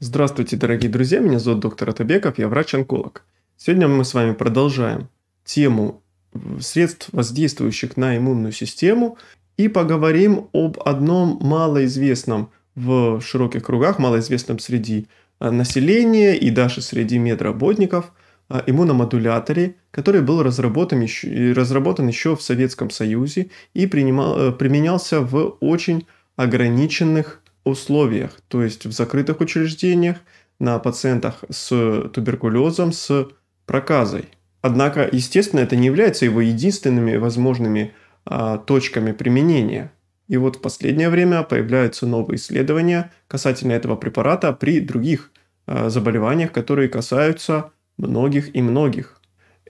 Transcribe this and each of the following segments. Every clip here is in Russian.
Здравствуйте, дорогие друзья, меня зовут доктор Атабеков, я врач-онколог. Сегодня мы с вами продолжаем тему э, средств, воздействующих на иммунную систему, и поговорим об одном малоизвестном в широких кругах, малоизвестном среди э, населения и даже среди медработников э, иммуномодуляторе, который был разработан еще, разработан еще в Советском Союзе и принимал, применялся в очень ограниченных условиях, то есть в закрытых учреждениях на пациентах с туберкулезом, с проказой. Однако, естественно, это не является его единственными возможными а, точками применения. И вот в последнее время появляются новые исследования касательно этого препарата при других а, заболеваниях, которые касаются многих и многих.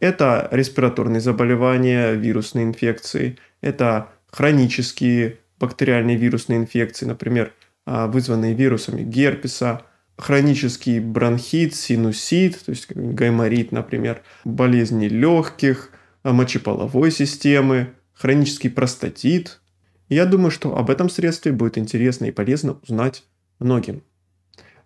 Это респираторные заболевания, вирусные инфекции, это хронические бактериальные вирусные инфекции, например, а, вызванные вирусами герпеса, хронический бронхит, синусит, то есть гайморит, например, болезни легких, а, мочеполовой системы, хронический простатит. Я думаю, что об этом средстве будет интересно и полезно узнать многим.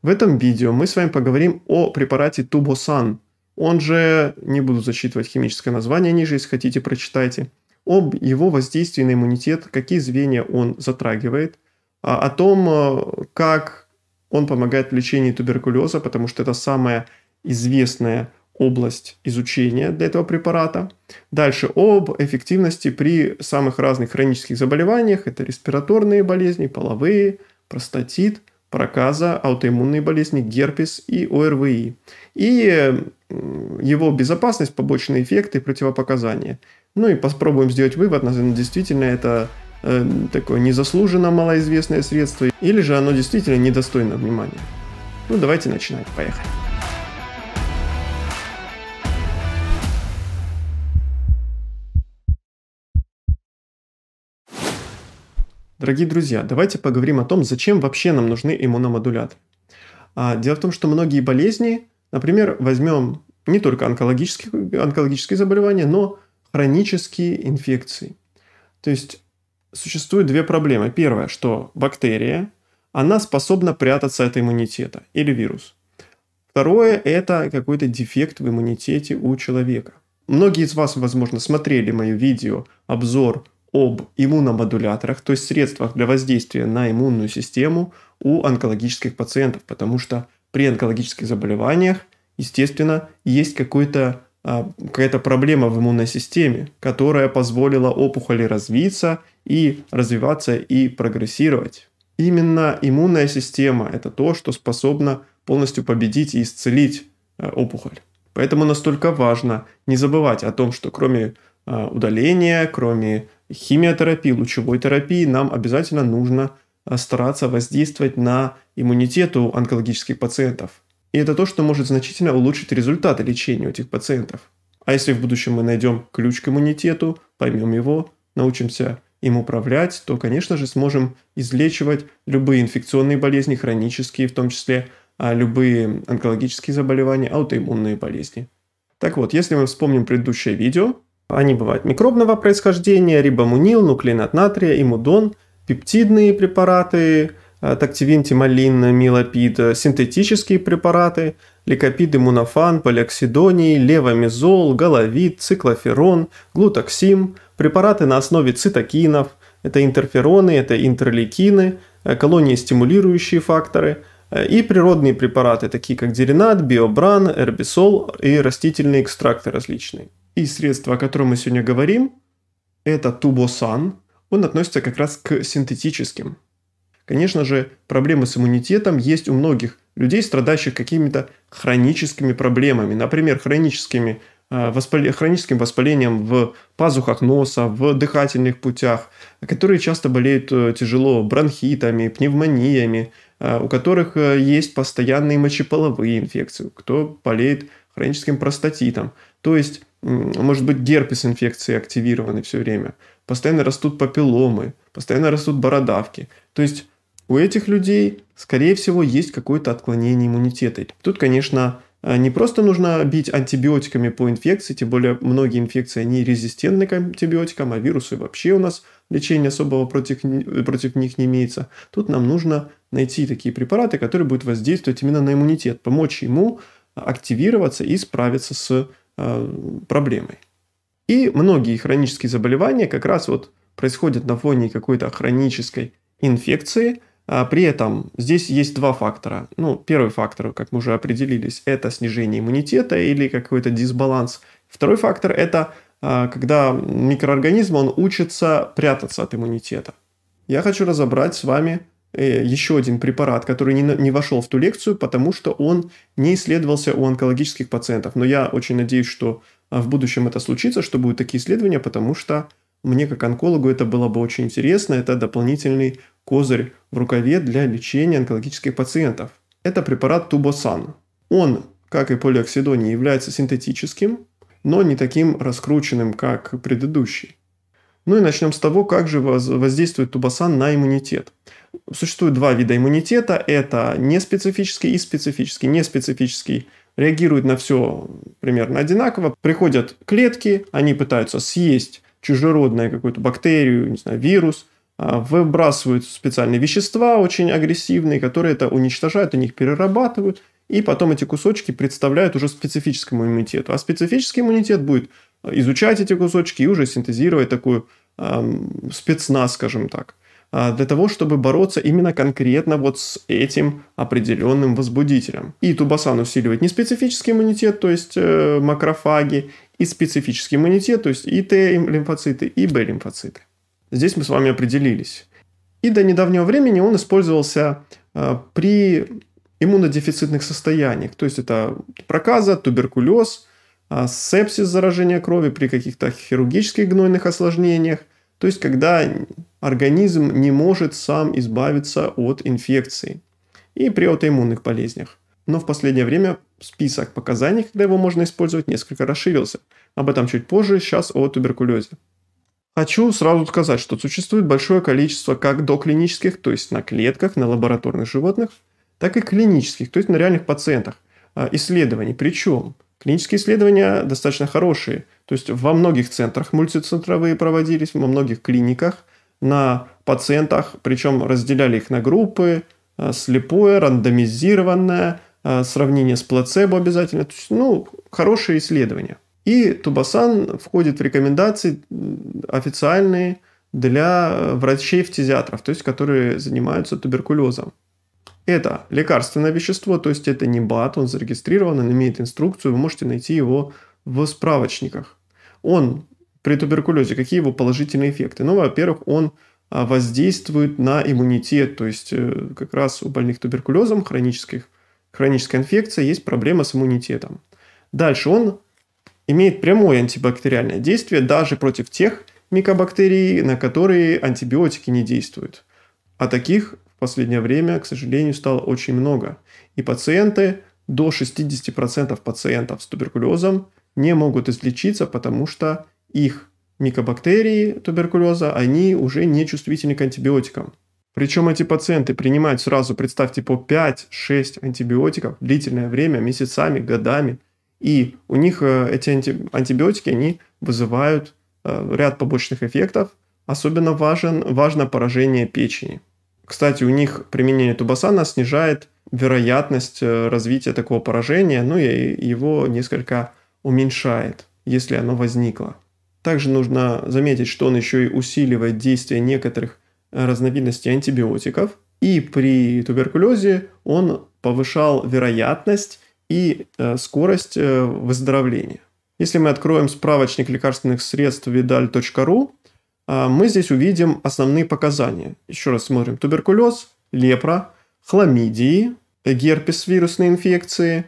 В этом видео мы с вами поговорим о препарате Тубосан. Он же, не буду зачитывать химическое название ниже, если хотите, прочитайте. Об его воздействии на иммунитет, какие звенья он затрагивает, а, о том, э, как он помогает в лечении туберкулеза, потому что это самая известная область изучения для этого препарата. Дальше об эффективности при самых разных хронических заболеваниях. Это респираторные болезни, половые, простатит, проказа, аутоиммунные болезни, герпес и ОРВИ. И его безопасность, побочные эффекты, противопоказания. Ну и попробуем сделать вывод, действительно это э, такое незаслуженно малоизвестное средство, или же оно действительно недостойно внимания. Ну, давайте начинать. Поехали. Дорогие друзья, давайте поговорим о том, зачем вообще нам нужны иммуномодуляторы. А, дело в том, что многие болезни, например, возьмем не только онкологические, онкологические заболевания, но хронические инфекции. То есть существует две проблемы. Первое, что бактерия, она способна прятаться от иммунитета или вирус. Второе – это какой-то дефект в иммунитете у человека. Многие из вас, возможно, смотрели мое видео обзор об иммуномодуляторах, то есть средствах для воздействия на иммунную систему у онкологических пациентов, потому что при онкологических заболеваниях, естественно, есть какой-то а, какая-то проблема в иммунной системе, которая позволила опухоли развиться и развиваться и прогрессировать. Именно иммунная система – это то, что способно полностью победить и исцелить а, опухоль. Поэтому настолько важно не забывать о том, что кроме а, удаления, кроме химиотерапии, лучевой терапии, нам обязательно нужно стараться воздействовать на иммунитет у онкологических пациентов. И это то, что может значительно улучшить результаты лечения у этих пациентов. А если в будущем мы найдем ключ к иммунитету, поймем его, научимся им управлять, то, конечно же, сможем излечивать любые инфекционные болезни, хронические в том числе, а любые онкологические заболевания, аутоиммунные болезни. Так вот, если мы вспомним предыдущее видео, они бывают микробного происхождения, рибамунил, нуклеинат натрия, имудон, пептидные препараты, Э, Тактивин, малина, милопид, э, синтетические препараты, Ликопиды, иммунофан, полиоксидоний, левомизол, головит, циклоферон, глутоксим, препараты на основе цитокинов, это интерфероны, это интерлейкины, э, колонии стимулирующие факторы и природные препараты, такие как деринат, биобран, эрбисол и растительные экстракты различные. И средство, о котором мы сегодня говорим, это тубосан, он относится как раз к синтетическим Конечно же, проблемы с иммунитетом есть у многих людей, страдающих какими-то хроническими проблемами. Например, хроническими, э, хроническим воспалением в пазухах носа, в дыхательных путях, которые часто болеют э, тяжело бронхитами, пневмониями, э, у которых есть постоянные мочеполовые инфекции, кто болеет хроническим простатитом. То есть, может быть, герпес инфекции активированы все время. Постоянно растут папилломы, постоянно растут бородавки. То есть у этих людей, скорее всего, есть какое-то отклонение иммунитета. Тут, конечно, э, не просто нужно бить антибиотиками по инфекции, тем более многие инфекции, они резистентны к антибиотикам, а вирусы вообще у нас лечения особого против, против них не имеется. Тут нам нужно найти такие препараты, которые будут воздействовать именно на иммунитет, помочь ему активироваться и справиться с э, проблемой. И многие хронические заболевания как раз вот происходят на фоне какой-то хронической инфекции – а при этом здесь есть два фактора. Ну, первый фактор, как мы уже определились, это снижение иммунитета или какой-то дисбаланс. Второй фактор – это а, когда микроорганизм, он учится прятаться от иммунитета. Я хочу разобрать с вами э, еще один препарат, который не, не вошел в ту лекцию, потому что он не исследовался у онкологических пациентов. Но я очень надеюсь, что а, в будущем это случится, что будут такие исследования, потому что мне как онкологу это было бы очень интересно. Это дополнительный козырь в рукаве для лечения онкологических пациентов. Это препарат Тубосан. Он, как и полиоксидон, является синтетическим, но не таким раскрученным, как предыдущий. Ну и начнем с того, как же воздействует Тубосан на иммунитет. Существует два вида иммунитета. Это неспецифический и специфический. Неспецифический реагирует на все примерно одинаково. Приходят клетки, они пытаются съесть чужеродную какую-то бактерию, не знаю, вирус, а, выбрасывают специальные вещества очень агрессивные, которые это уничтожают, они их перерабатывают, и потом эти кусочки представляют уже специфическому иммунитету. А специфический иммунитет будет изучать эти кусочки и уже синтезировать такую эм, спецназ, скажем так, а, для того, чтобы бороться именно конкретно вот с этим определенным возбудителем. И тубасан усиливает специфический иммунитет, то есть э, макрофаги, и специфический иммунитет, то есть и Т-лимфоциты, и Б-лимфоциты. Здесь мы с вами определились. И до недавнего времени он использовался э, при иммунодефицитных состояниях. То есть это проказа, туберкулез, э, сепсис, заражение крови при каких-то хирургических гнойных осложнениях. То есть когда организм не может сам избавиться от инфекции. И при аутоиммунных болезнях. Но в последнее время список показаний, когда его можно использовать, несколько расширился. Об этом чуть позже, сейчас о туберкулезе. Хочу сразу сказать, что существует большое количество как доклинических, то есть на клетках, на лабораторных животных, так и клинических, то есть на реальных пациентах а, исследований. Причем клинические исследования достаточно хорошие. То есть во многих центрах мультицентровые проводились, во многих клиниках на пациентах, причем разделяли их на группы, а, слепое, рандомизированное, а, сравнение с плацебо обязательно. То есть, ну, хорошие исследования. И Тубасан входит в рекомендации официальные для э, врачей-фтизиатров, то есть которые занимаются туберкулезом. Это лекарственное вещество, то есть это не БАТ, он зарегистрирован, он имеет инструкцию, вы можете найти его в справочниках. Он при туберкулезе, какие его положительные эффекты? Ну, во-первых, он а, воздействует на иммунитет, то есть э, как раз у больных туберкулезом, хронических, хронической инфекции есть проблема с иммунитетом. Дальше он имеет прямое антибактериальное действие даже против тех микобактерий, на которые антибиотики не действуют. А таких в последнее время, к сожалению, стало очень много. И пациенты, до 60% пациентов с туберкулезом не могут излечиться, потому что их микобактерии туберкулеза, они уже не чувствительны к антибиотикам. Причем эти пациенты принимают сразу, представьте, по 5-6 антибиотиков длительное время, месяцами, годами – и у них э, эти антибиотики, они вызывают э, ряд побочных эффектов. Особенно важен, важно поражение печени. Кстати, у них применение тубасана снижает вероятность э, развития такого поражения, ну и его несколько уменьшает, если оно возникло. Также нужно заметить, что он еще и усиливает действие некоторых разновидностей антибиотиков, и при туберкулезе он повышал вероятность и э, скорость э, выздоровления. Если мы откроем справочник лекарственных средств vidal.ru, а, мы здесь увидим основные показания. Еще раз смотрим. Туберкулез, лепра, хламидии, герпес вирусной инфекции,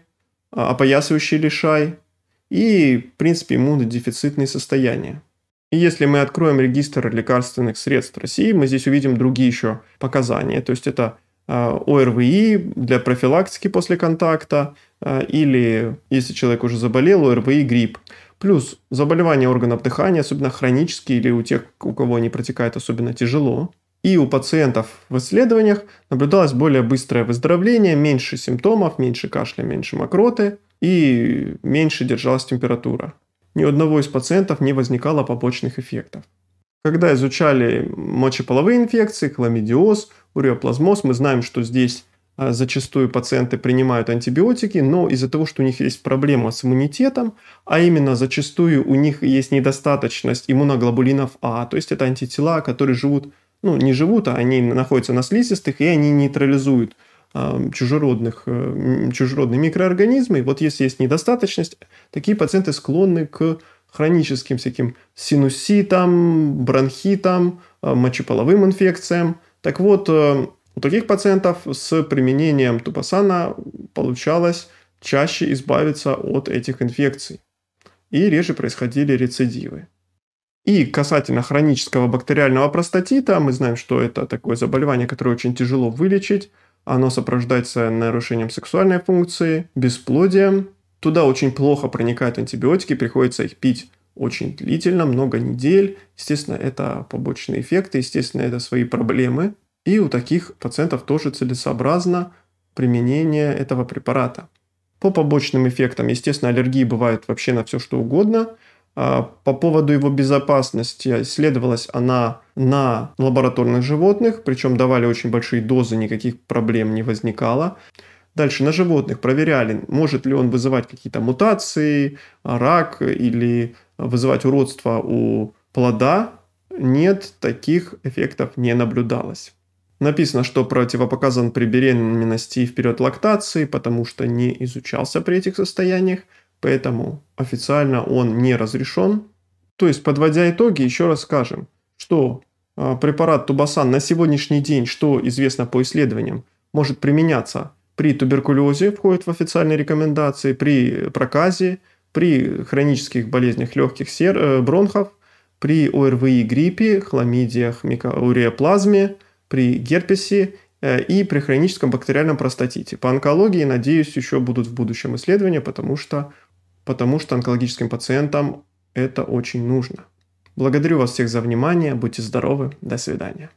а, опоясывающий лишай и, в принципе, иммунодефицитные состояния. И если мы откроем регистр лекарственных средств России, мы здесь увидим другие еще показания. То есть это а, ОРВИ для профилактики после контакта, а, или, если человек уже заболел, ОРВИ грипп. Плюс заболевания органов дыхания, особенно хронические или у тех, у кого они протекают особенно тяжело. И у пациентов в исследованиях наблюдалось более быстрое выздоровление, меньше симптомов, меньше кашля, меньше мокроты и меньше держалась температура. Ни у одного из пациентов не возникало побочных эффектов. Когда изучали мочеполовые инфекции, хламидиоз, уреоплазмоз, мы знаем, что здесь а, зачастую пациенты принимают антибиотики, но из-за того, что у них есть проблема с иммунитетом, а именно зачастую у них есть недостаточность иммуноглобулинов А, то есть это антитела, которые живут, ну не живут, а они находятся на слизистых, и они нейтрализуют а, чужеродных, э, чужеродные микроорганизмы. И вот если есть недостаточность, такие пациенты склонны к хроническим всяким синуситам, бронхитам, э, мочеполовым инфекциям. Так вот, э, у таких пациентов с применением тупосана получалось чаще избавиться от этих инфекций. И реже происходили рецидивы. И касательно хронического бактериального простатита, мы знаем, что это такое заболевание, которое очень тяжело вылечить. Оно сопровождается нарушением сексуальной функции, бесплодием, Туда очень плохо проникают антибиотики, приходится их пить очень длительно, много недель. Естественно, это побочные эффекты, естественно, это свои проблемы. И у таких пациентов тоже целесообразно применение этого препарата. По побочным эффектам, естественно, аллергии бывают вообще на все что угодно. А, по поводу его безопасности исследовалась она на лабораторных животных, причем давали очень большие дозы, никаких проблем не возникало. Дальше на животных проверяли, может ли он вызывать какие-то мутации, рак или вызывать уродство у плода. Нет, таких эффектов не наблюдалось. Написано, что противопоказан при беременности и вперед лактации, потому что не изучался при этих состояниях, поэтому официально он не разрешен. То есть, подводя итоги, еще раз скажем, что а, препарат Тубасан на сегодняшний день, что известно по исследованиям, может применяться при туберкулезе входит в официальные рекомендации, при проказе, при хронических болезнях легких сер... Э, бронхов, при ОРВИ гриппе, хламидиях, микоуреоплазме, при герпесе э, и при хроническом бактериальном простатите. По онкологии, надеюсь, еще будут в будущем исследования, потому что, потому что онкологическим пациентам это очень нужно. Благодарю вас всех за внимание, будьте здоровы, до свидания.